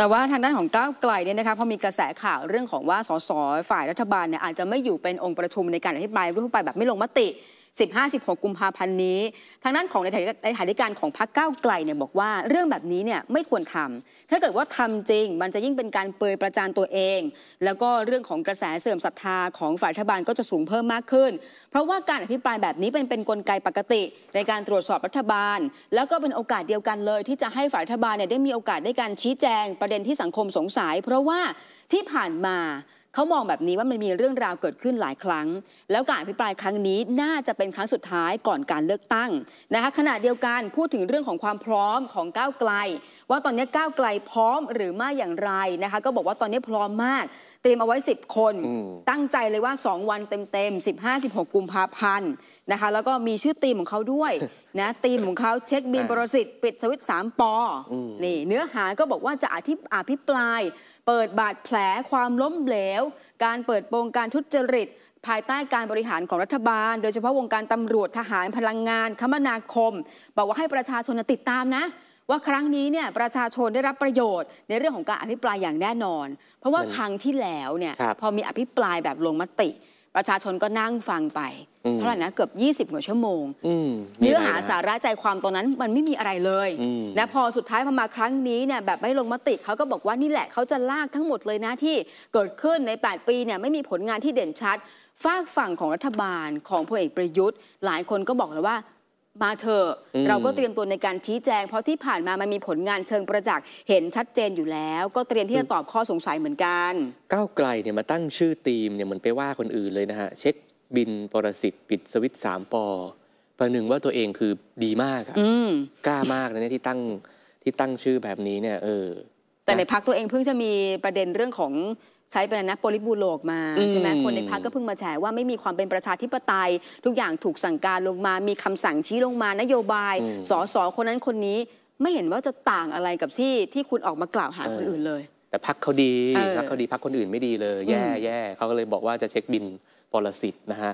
แต่ว่าทางด้านของก้าวไกลเนี่ยนะคะพอมีกระแสข่าวเรื่องของว่าสสฝ่ายรัฐบาลเนี่ยอาจจะไม่อยู่เป็นองค์ประชุมในการอภิปรายรูปไปแบบไม่ลงมติ15-16กุมภาพันธ์นี้ทางด้านของในฐานิการของพรรคก้าวไกลเนี่ยบอกว่าเรื่องแบบนี้เนี่ยไม่ควรทำ ถ้าเกิดว่าทำจริง มันจะยิ่งเป็นการเปยประจานตัวเอง แล้วก็เรื่องของกระแสเสื่อมศรัทธาของฝ่ายรัฐบาลก็จะสูงเพิ่มมากขึ้น เพราะว่าการอภิปรายแบบนี้เป็นเป็นกลไกปกติในการตรวจสอบรัฐบาล แล้วก็เป็นโอกาสเดียวกันเลย ที่จะให้ฝ่ายรัฐบาลเนี่ยได้มีโอกาสได้การชี้แจงประเด็นที่สังคมสงสัย เพราะว่าที่ผ่านมาเขามองแบบนี้ว่ามันมีเรื่องราวเกิดขึ้นหลายครั้ง แล้วการอภิปรายครั้งนี้น่าจะเป็นครั้งสุดท้ายก่อนการเลือกตั้งนะคะขณะเดียวกันพูดถึงเรื่องของความพร้อมของก้าวไกล ว่าตอนนี้ก้าวไกลพร้อมหรือไม่อย่างไรนะคะก็บอกว่าตอนนี้พร้อมมากเตรียมเอาไว้ 10 คนตั้งใจเลยว่า 2วันเต็มๆ 15 16กุมภาพันธ์นะคะแล้วก็มีชื่อตีมของเขาด้วยนะตีมของเขาเช็คบินประสิทธิ์ ปิดสวิตสามปอนี่เนื้อหาก็บอกว่าจะอธิอภิปรายเปิดบาดแผลความล้มเหลวการเปิดโปงการทุจริต ภายใต้การบริหารของรัฐบาล โดยเฉพาะวงการตำรวจทหารพลังงานคมนาคม บอกว่าให้ประชาชนติดตามนะ ว่าครั้งนี้เนี่ยประชาชนได้รับประโยชน์ ในเรื่องของการอภิปรายอย่างแน่นอน เพราะว่าครั้งที่แล้วเนี่ยพอมีอภิปรายแบบลงมติประชาชนก็นั่งฟังไปเท่าไหร่นะเกือบ 20กว่าชั่วโมงเนื้อหาสาระใจความตอนนั้นมันไม่มีอะไรเลยนะพอสุดท้ายพอมาครั้งนี้เนี่ยแบบไม่ลงมติเขาก็บอกว่านี่แหละเขาจะลากทั้งหมดเลยนะที่เกิดขึ้นใน 8 ปีเนี่ยไม่มีผลงานที่เด่นชัด ฝากฝั่งของรัฐบาลของพลเอกประยุทธ์ หลายคนก็บอกเลยว่ามาเถอะเราก็เตรียมตัวในการชี้แจง เพราะที่ผ่านมามันมีผลงานเชิงประจักษ์ เห็นชัดเจนอยู่แล้ว ก็เตรียมที่จะตอบข้อสงสัยเหมือนกันก้าวไกลเนี่ยมาตั้งชื่อทีมเนี่ยเหมือนไปว่าคนอื่นเลยนะฮะ เช็คบินปรสิตปิดสวิตสามปอประหนึ่งว่าตัวเองคือดีมากอะกล้ามากนะเนี่ยที่ตั้งที่ตั้งชื่อแบบนี้เนี่ยเออแต่ในพักตัวเองเพิ่งจะมีประเด็นเรื่องของใช้เป็นนะโปลิบูโลกมาใช่ไหมคนในพักก็เพิ่งมาแฉว่าไม่มีความเป็นประชาธิปไตย ทุกอย่างถูกสั่งการลงมา มีคำสั่งชี้ลงมานโยบายสอสอคนนั้นคนนี้ไม่เห็นว่าจะต่างอะไรกับที่ที่คุณออกมากล่าวหาคนอื่นเลย แต่พักเขาดีพักเขาดีพักคนอื่นไม่ดีเลยแย่แย่เขาก็เลยบอกว่าจะเช็คบินปรสิตนะฮะ